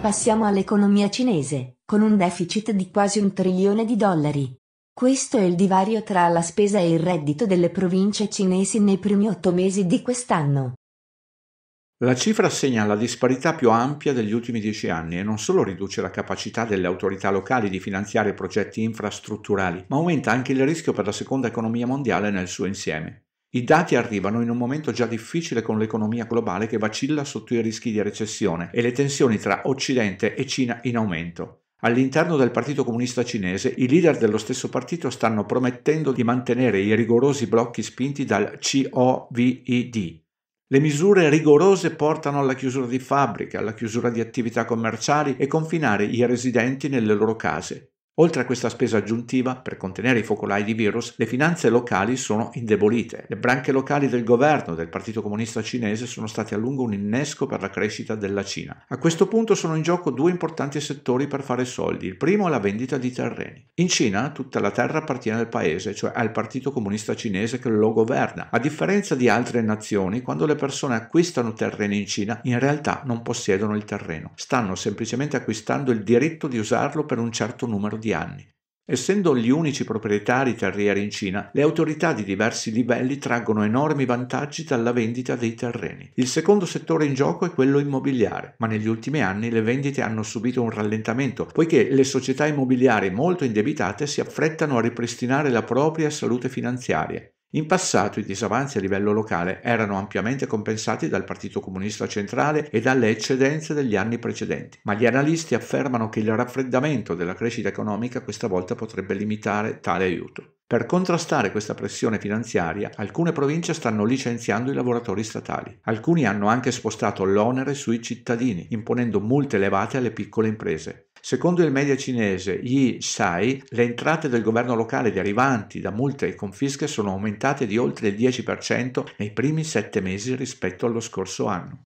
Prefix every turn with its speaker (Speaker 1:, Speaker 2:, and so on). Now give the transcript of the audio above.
Speaker 1: passiamo all'economia cinese, con un deficit di quasi un trilione di dollari. Questo è il divario tra la spesa e il reddito delle province cinesi nei primi otto mesi di quest'anno.
Speaker 2: La cifra segna la disparità più ampia degli ultimi dieci anni e non solo riduce la capacità delle autorità locali di finanziare progetti infrastrutturali, ma aumenta anche il rischio per la seconda economia mondiale nel suo insieme. I dati arrivano in un momento già difficile con l'economia globale che vacilla sotto i rischi di recessione e le tensioni tra Occidente e Cina in aumento. All'interno del Partito Comunista Cinese i leader dello stesso partito stanno promettendo di mantenere i rigorosi blocchi spinti dal COVID. Le misure rigorose portano alla chiusura di fabbriche, alla chiusura di attività commerciali e confinare i residenti nelle loro case. Oltre a questa spesa aggiuntiva per contenere i focolai di virus, le finanze locali sono indebolite. Le branche locali del governo del Partito Comunista Cinese sono state a lungo un innesco per la crescita della Cina. A questo punto sono in gioco due importanti settori per fare soldi. Il primo è la vendita di terreni. In Cina tutta la terra appartiene al paese, cioè al Partito Comunista Cinese che lo governa. A differenza di altre nazioni, quando le persone acquistano terreni in Cina, in realtà non possiedono il terreno. Stanno semplicemente acquistando il diritto di usarlo per un certo numero di di anni. Essendo gli unici proprietari terrieri in Cina, le autorità di diversi livelli traggono enormi vantaggi dalla vendita dei terreni. Il secondo settore in gioco è quello immobiliare, ma negli ultimi anni le vendite hanno subito un rallentamento, poiché le società immobiliari molto indebitate si affrettano a ripristinare la propria salute finanziaria. In passato i disavanzi a livello locale erano ampiamente compensati dal Partito Comunista Centrale e dalle eccedenze degli anni precedenti, ma gli analisti affermano che il raffreddamento della crescita economica questa volta potrebbe limitare tale aiuto. Per contrastare questa pressione finanziaria, alcune province stanno licenziando i lavoratori statali. Alcuni hanno anche spostato l'onere sui cittadini, imponendo multe elevate alle piccole imprese. Secondo il media cinese Yi Shai, le entrate del governo locale derivanti da multe e confische sono aumentate di oltre il 10% nei primi sette mesi rispetto allo scorso anno.